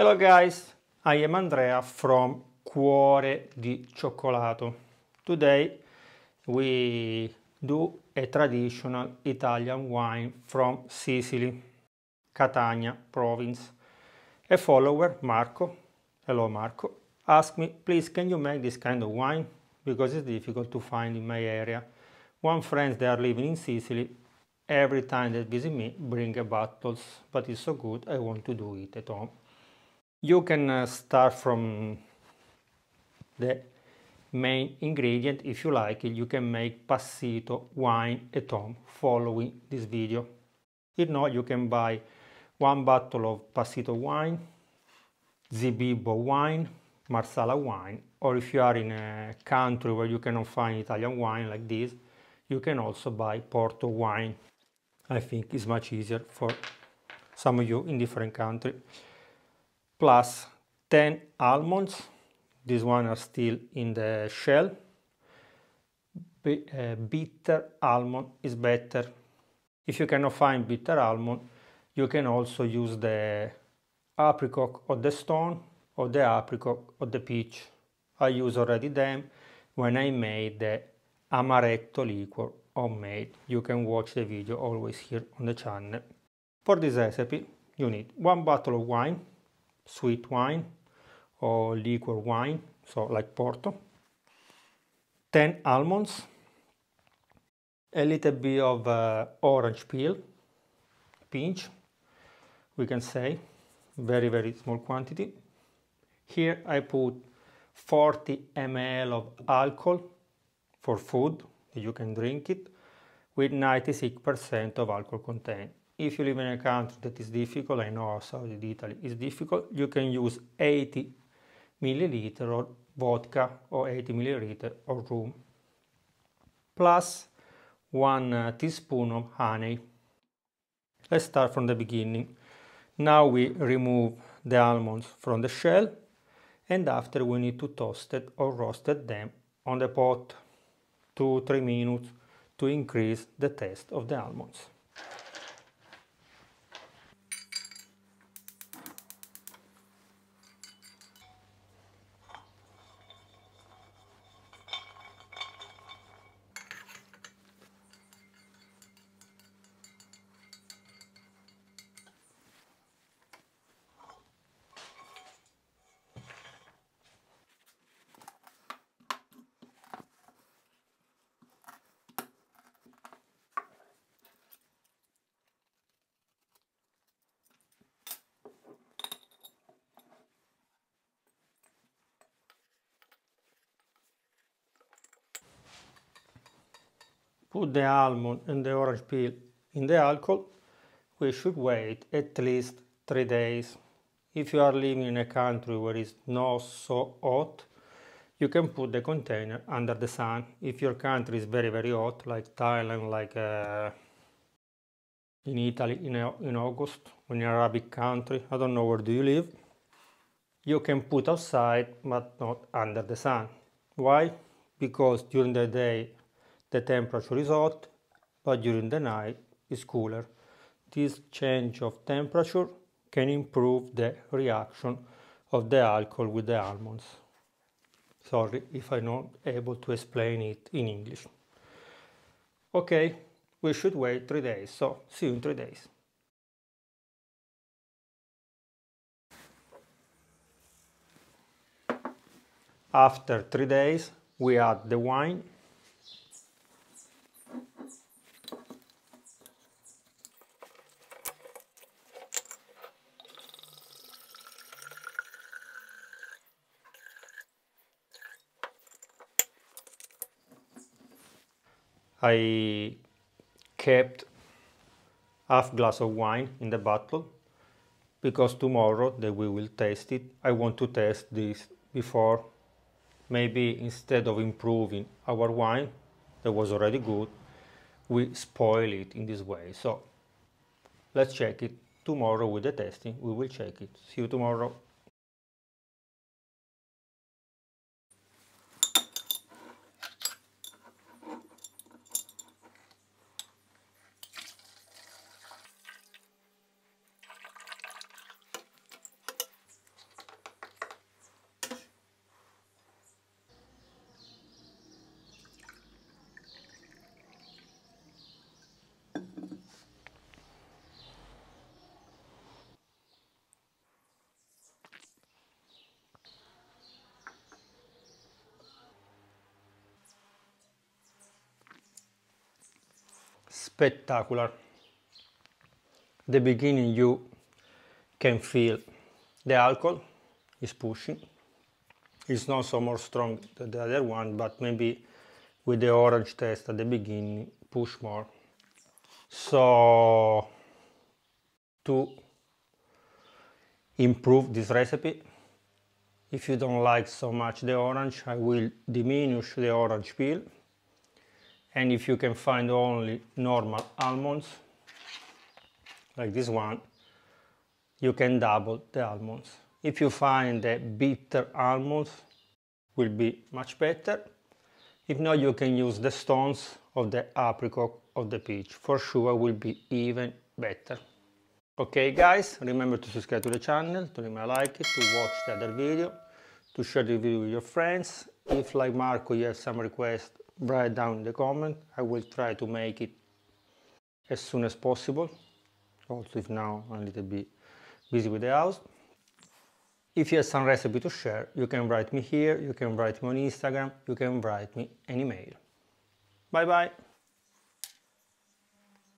Hello guys, I am Andrea from Cuore di Cioccolato. Today we do a traditional Italian wine from Sicily, Catania province. A follower, Marco, hello Marco, asked me, please can you make this kind of wine? Because it's difficult to find in my area. One friend that are living in Sicily, every time they visit me, bring a bottles, but it's so good, I want to do it at home. You can uh, start from the main ingredient if you like it. you can make passito wine at home following this video if not you can buy one bottle of passito wine zibibbo wine marsala wine or if you are in a country where you cannot find italian wine like this you can also buy porto wine i think it's much easier for some of you in different countries plus 10 almonds this one are still in the shell uh, bitter almond is better if you cannot find bitter almond you can also use the apricot or the stone or the apricot or the peach i use already them when i made the amaretto liquor homemade you can watch the video always here on the channel for this recipe you need one bottle of wine sweet wine or liquor wine, so like Porto. 10 almonds, a little bit of uh, orange peel, pinch, we can say, very, very small quantity. Here I put 40 ml of alcohol for food, you can drink it, with 96% of alcohol content. If you live in a country that is difficult, I know Saudi Italy is difficult, you can use 80 milliliter of vodka or 80 milliliter of rum plus one uh, teaspoon of honey. Let's start from the beginning. Now we remove the almonds from the shell and after we need to toast it or roasted them on the pot 2-3 minutes to increase the taste of the almonds. put the almond and the orange peel in the alcohol, we should wait at least 3 days. If you are living in a country where it's not so hot, you can put the container under the sun. If your country is very, very hot, like Thailand, like uh, in Italy in, in August, in an Arabic country, I don't know where do you live, you can put outside but not under the sun. Why? Because during the day the temperature is hot, but during the night is cooler. This change of temperature can improve the reaction of the alcohol with the almonds. Sorry if I'm not able to explain it in English. Okay, we should wait three days, so see you in three days. After three days, we add the wine I kept half glass of wine in the bottle because tomorrow that we will taste it, I want to test this before maybe instead of improving our wine that was already good, we spoil it in this way. So let's check it tomorrow with the testing. We will check it. See you tomorrow. spectacular. The beginning you can feel the alcohol is pushing. It's not so more strong than the other one, but maybe with the orange test at the beginning, push more. So to improve this recipe, if you don't like so much the orange, I will diminish the orange peel and if you can find only normal almonds like this one you can double the almonds if you find the bitter almonds will be much better if not you can use the stones of the apricot of the peach for sure will be even better okay guys remember to subscribe to the channel to leave a like it to watch the other video to share the video with your friends if like marco you have some requests write down the comment I will try to make it as soon as possible also if now I'm a little bit busy with the house if you have some recipe to share you can write me here you can write me on Instagram you can write me an email bye bye